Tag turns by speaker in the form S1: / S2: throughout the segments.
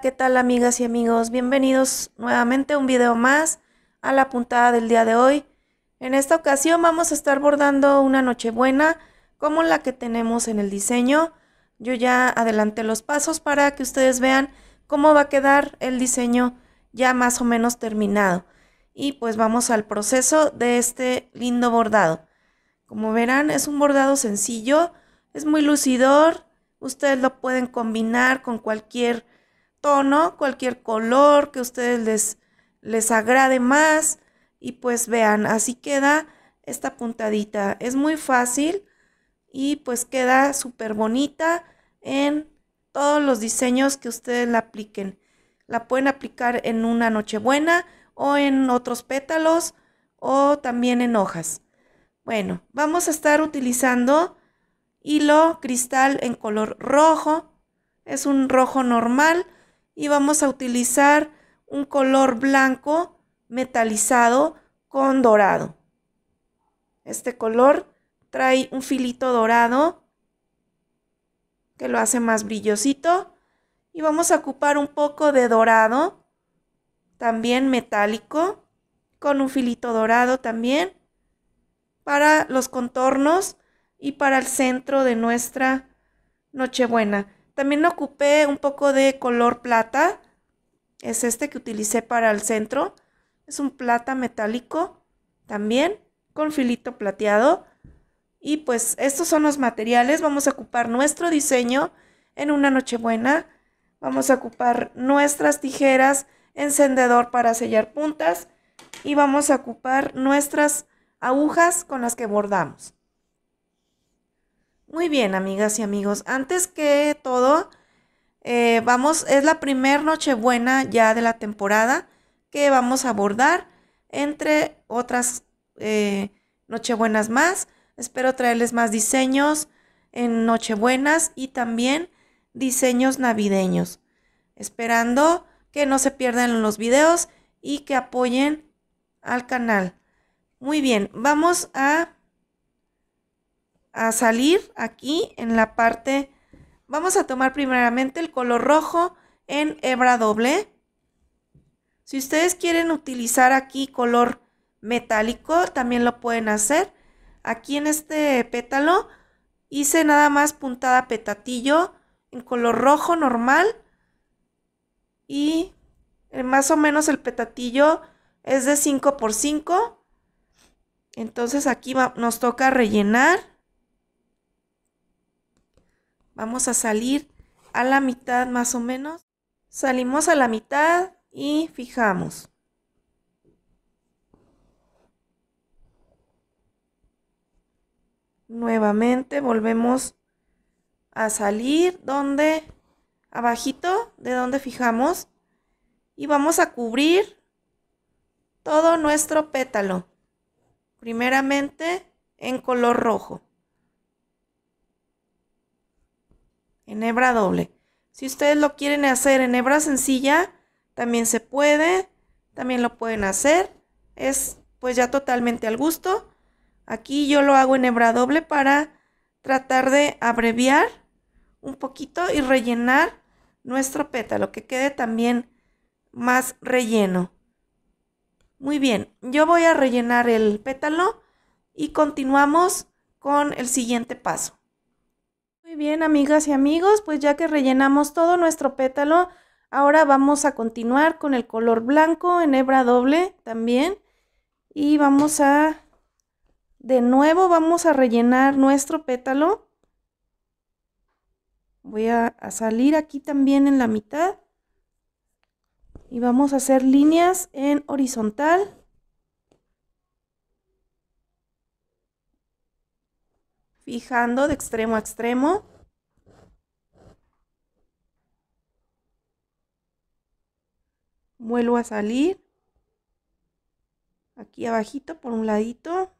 S1: ¿qué tal amigas y amigos? Bienvenidos nuevamente a un video más a la puntada del día de hoy. En esta ocasión vamos a estar bordando una nochebuena como la que tenemos en el diseño. Yo ya adelanté los pasos para que ustedes vean cómo va a quedar el diseño ya más o menos terminado. Y pues vamos al proceso de este lindo bordado. Como verán es un bordado sencillo, es muy lucidor, ustedes lo pueden combinar con cualquier tono, cualquier color que ustedes les, les agrade más. Y pues vean, así queda esta puntadita. Es muy fácil y pues queda súper bonita en todos los diseños que ustedes la apliquen. La pueden aplicar en una nochebuena o en otros pétalos o también en hojas. Bueno, vamos a estar utilizando hilo cristal en color rojo. Es un rojo normal y vamos a utilizar un color blanco metalizado con dorado. Este color trae un filito dorado que lo hace más brillosito y vamos a ocupar un poco de dorado también metálico con un filito dorado también para los contornos y para el centro de nuestra Nochebuena. También ocupé un poco de color plata. Es este que utilicé para el centro. Es un plata metálico también con filito plateado. Y pues estos son los materiales. Vamos a ocupar nuestro diseño en una nochebuena. Vamos a ocupar nuestras tijeras, encendedor para sellar puntas y vamos a ocupar nuestras agujas con las que bordamos. Muy bien, amigas y amigos. Antes que todo, eh, vamos, es la primer Nochebuena ya de la temporada que vamos a abordar, entre otras eh, Nochebuenas más. Espero traerles más diseños en Nochebuenas y también diseños navideños. Esperando que no se pierdan los videos y que apoyen al canal. Muy bien, vamos a a salir aquí en la parte, vamos a tomar primeramente el color rojo en hebra doble. Si ustedes quieren utilizar aquí color metálico, también lo pueden hacer. Aquí en este pétalo hice nada más puntada petatillo en color rojo normal y más o menos el petatillo es de 5 por 5 entonces aquí nos toca rellenar Vamos a salir a la mitad más o menos. Salimos a la mitad y fijamos. Nuevamente volvemos a salir donde abajito de donde fijamos y vamos a cubrir todo nuestro pétalo primeramente en color rojo en hebra doble. Si ustedes lo quieren hacer en hebra sencilla, también se puede, también lo pueden hacer. Es pues ya totalmente al gusto. Aquí yo lo hago en hebra doble para tratar de abreviar un poquito y rellenar nuestro pétalo, que quede también más relleno. Muy bien, yo voy a rellenar el pétalo y continuamos con el siguiente paso bien, amigas y amigos, pues ya que rellenamos todo nuestro pétalo, ahora vamos a continuar con el color blanco en hebra doble también. Y vamos a, de nuevo vamos a rellenar nuestro pétalo. Voy a, a salir aquí también en la mitad. Y vamos a hacer líneas en horizontal. fijando de extremo a extremo. Vuelvo a salir aquí abajito por un ladito.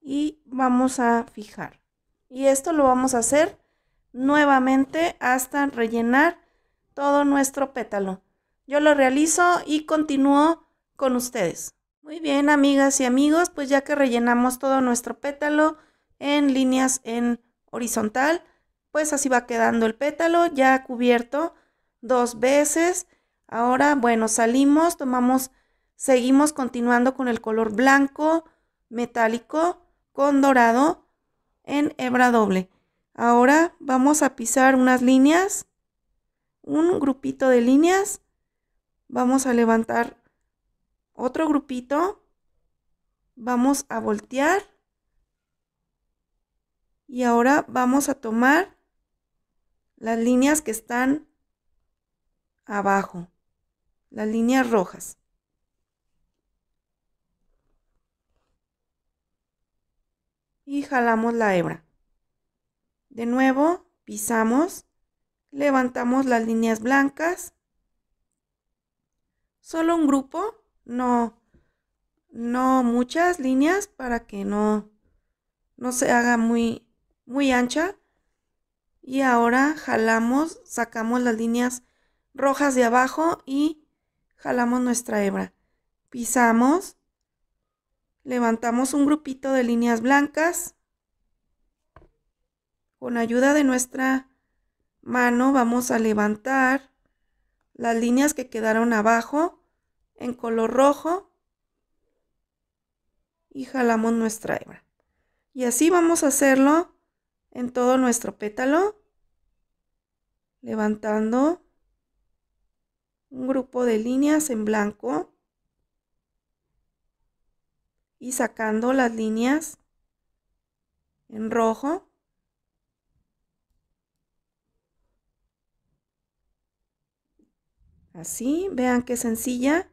S1: Y vamos a fijar. Y esto lo vamos a hacer nuevamente hasta rellenar todo nuestro pétalo. Yo lo realizo y continúo con ustedes. Muy bien, amigas y amigos, pues ya que rellenamos todo nuestro pétalo en líneas en horizontal, pues así va quedando el pétalo ya cubierto dos veces. Ahora, bueno, salimos, tomamos, seguimos continuando con el color blanco, metálico, con dorado en hebra doble. Ahora vamos a pisar unas líneas, un grupito de líneas. Vamos a levantar otro grupito. Vamos a voltear. Y ahora vamos a tomar las líneas que están abajo. Las líneas rojas. Y jalamos la hebra. De nuevo, pisamos, levantamos las líneas blancas. Solo un grupo no, no muchas líneas para que no, no se haga muy, muy ancha. Y ahora jalamos, sacamos las líneas rojas de abajo y jalamos nuestra hebra. Pisamos, levantamos un grupito de líneas blancas. Con ayuda de nuestra mano vamos a levantar las líneas que quedaron abajo en color rojo y jalamos nuestra hebra. Y así vamos a hacerlo en todo nuestro pétalo, levantando un grupo de líneas en blanco y sacando las líneas en rojo. Así, vean qué sencilla.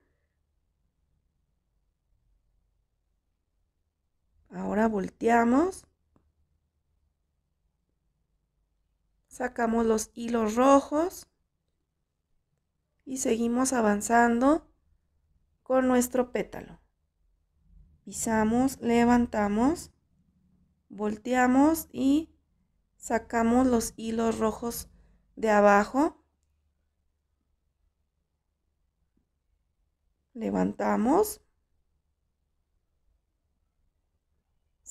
S1: Ahora volteamos. Sacamos los hilos rojos. Y seguimos avanzando con nuestro pétalo. Pisamos, levantamos, volteamos y sacamos los hilos rojos de abajo. Levantamos,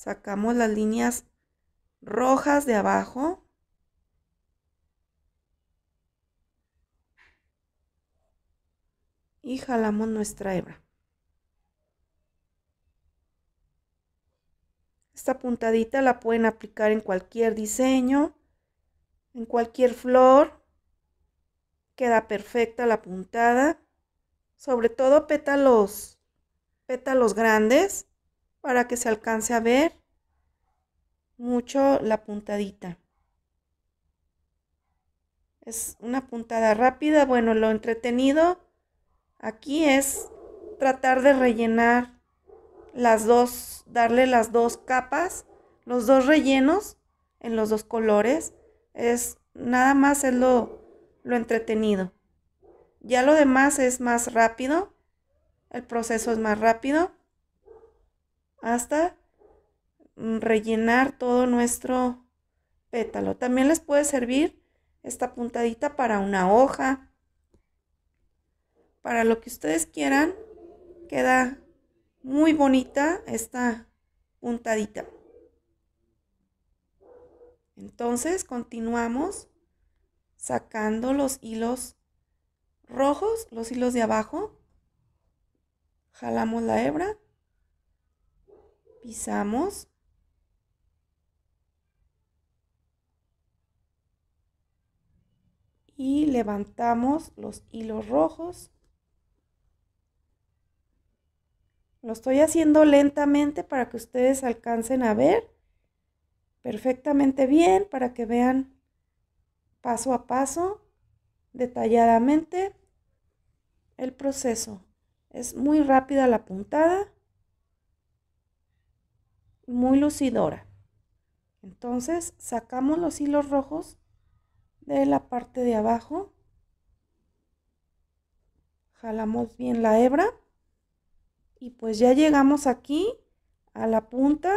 S1: Sacamos las líneas rojas de abajo. Y jalamos nuestra hebra. Esta puntadita la pueden aplicar en cualquier diseño, en cualquier flor. Queda perfecta la puntada. Sobre todo pétalos, pétalos grandes para que se alcance a ver mucho la puntadita. Es una puntada rápida. Bueno, lo entretenido aquí es tratar de rellenar las dos, darle las dos capas, los dos rellenos en los dos colores. Es nada más es lo, lo entretenido. Ya lo demás es más rápido. El proceso es más rápido hasta mm, rellenar todo nuestro pétalo. También les puede servir esta puntadita para una hoja, para lo que ustedes quieran. Queda muy bonita esta puntadita. Entonces continuamos sacando los hilos rojos, los hilos de abajo. Jalamos la hebra pisamos. Y levantamos los hilos rojos. Lo estoy haciendo lentamente para que ustedes alcancen a ver perfectamente bien, para que vean paso a paso, detalladamente, el proceso. Es muy rápida la puntada muy lucidora. Entonces sacamos los hilos rojos de la parte de abajo. Jalamos bien la hebra. Y pues ya llegamos aquí a la punta.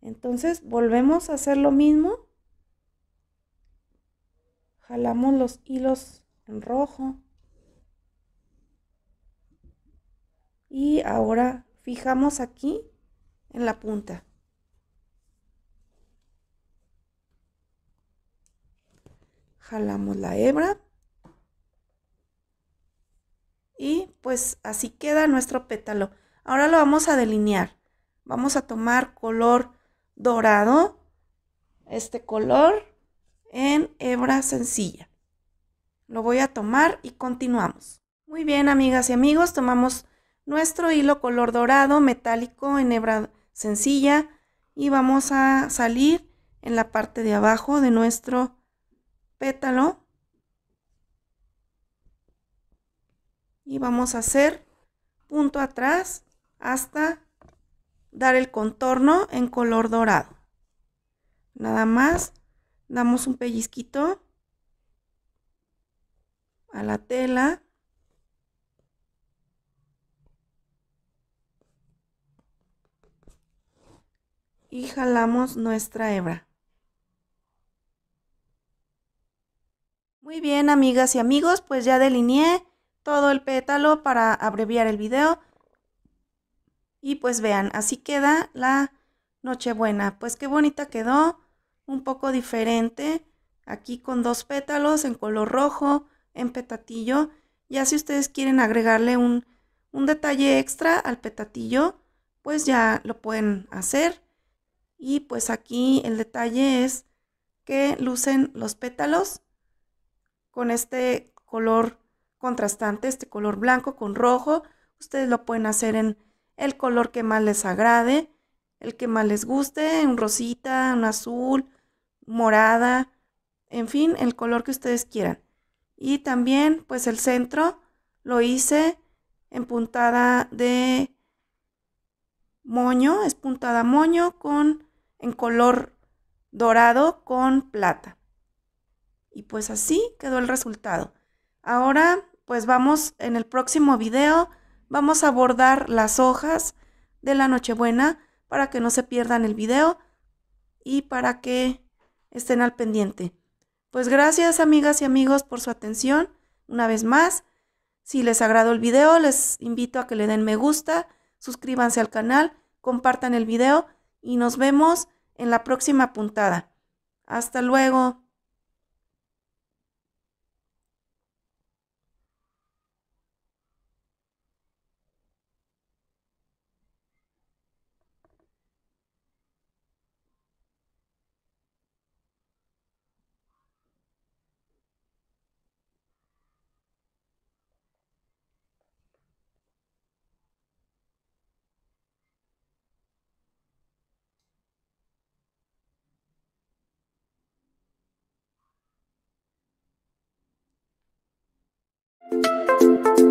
S1: Entonces volvemos a hacer lo mismo. Jalamos los hilos en rojo. Y ahora fijamos aquí en la punta. jalamos la hebra y pues así queda nuestro pétalo. Ahora lo vamos a delinear. Vamos a tomar color dorado, este color en hebra sencilla. Lo voy a tomar y continuamos. Muy bien, amigas y amigos, tomamos nuestro hilo color dorado metálico en hebra sencilla y vamos a salir en la parte de abajo de nuestro pétalo. Y vamos a hacer punto atrás hasta dar el contorno en color dorado. Nada más damos un pellizquito a la tela. Y jalamos nuestra hebra. Muy bien, amigas y amigos, pues ya delineé todo el pétalo para abreviar el video. Y pues vean, así queda la Nochebuena. Pues qué bonita quedó, un poco diferente. Aquí con dos pétalos en color rojo, en petatillo. Ya si ustedes quieren agregarle un, un detalle extra al petatillo, pues ya lo pueden hacer. Y pues aquí el detalle es que lucen los pétalos con este color contrastante, este color blanco con rojo. Ustedes lo pueden hacer en el color que más les agrade, el que más les guste, en rosita, un azul, morada, en fin, el color que ustedes quieran. Y también pues el centro lo hice en puntada de moño, es puntada moño con en color dorado con plata. Y pues así quedó el resultado. Ahora, pues vamos, en el próximo video vamos a abordar las hojas de la Nochebuena para que no se pierdan el video y para que estén al pendiente. Pues gracias amigas y amigos por su atención una vez más. Si les agradó el video, les invito a que le den me gusta, suscríbanse al canal, compartan el video y nos vemos en la próxima puntada. Hasta luego. Thank you.